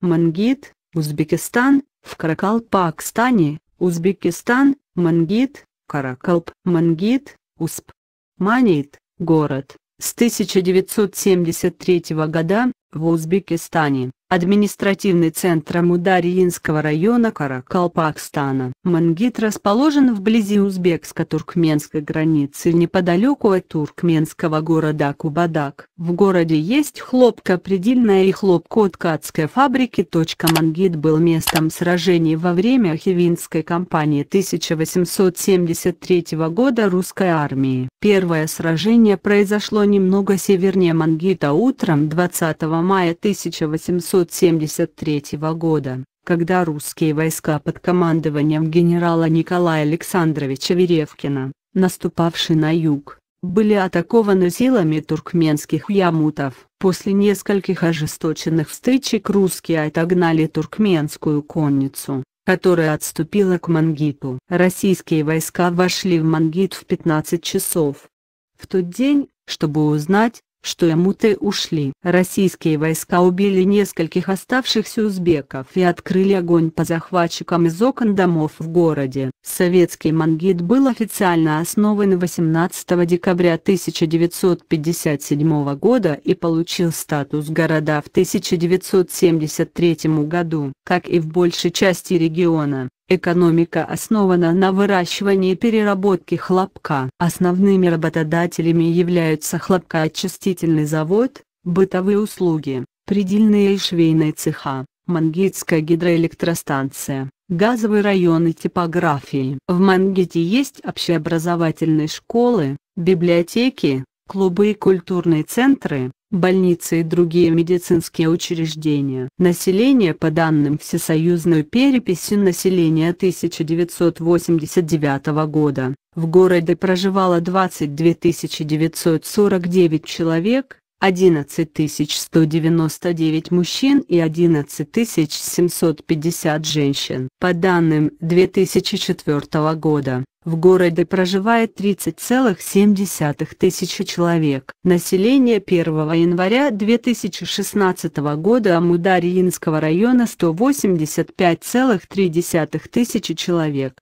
Мангит, Узбекистан, в Каракалпакстане, Узбекистан, Мангит, Каракалп, Мангит, Усп. Манит, город, с 1973 года, в Узбекистане административный центр Амудариинского района Каракалпакстана. Мангит расположен вблизи узбекско-туркменской границы неподалеку от туркменского города Кубадак. В городе есть хлопкопредельная и хлопкоткацкая фабрики. Мангит был местом сражений во время Хивинской кампании 1873 года русской армии. Первое сражение произошло немного севернее Мангита утром 20 мая 1873 1973 года, когда русские войска под командованием генерала Николая Александровича Веревкина, наступавшие на юг, были атакованы силами туркменских ямутов. После нескольких ожесточенных стычек русские отогнали туркменскую конницу, которая отступила к Мангиту. Российские войска вошли в Мангит в 15 часов. В тот день, чтобы узнать, что эмуты ушли. Российские войска убили нескольких оставшихся узбеков и открыли огонь по захватчикам из окон домов в городе. Советский мангит был официально основан 18 декабря 1957 года и получил статус города в 1973 году. Как и в большей части региона, Экономика основана на выращивании и переработке хлопка. Основными работодателями являются хлопкоочистительный завод, бытовые услуги, предельные и швейные цеха, Мангитская гидроэлектростанция, газовый район и типографии. В Мангите есть общеобразовательные школы, библиотеки, клубы и культурные центры, больницы и другие медицинские учреждения. Население по данным Всесоюзной переписи населения 1989 года, в городе проживало 22 949 человек, 11199 мужчин и 11750 женщин. По данным 2004 года, в городе проживает 30,7 тысячи человек. Население 1 января 2016 года Амударьинского района 185,3 тысячи человек.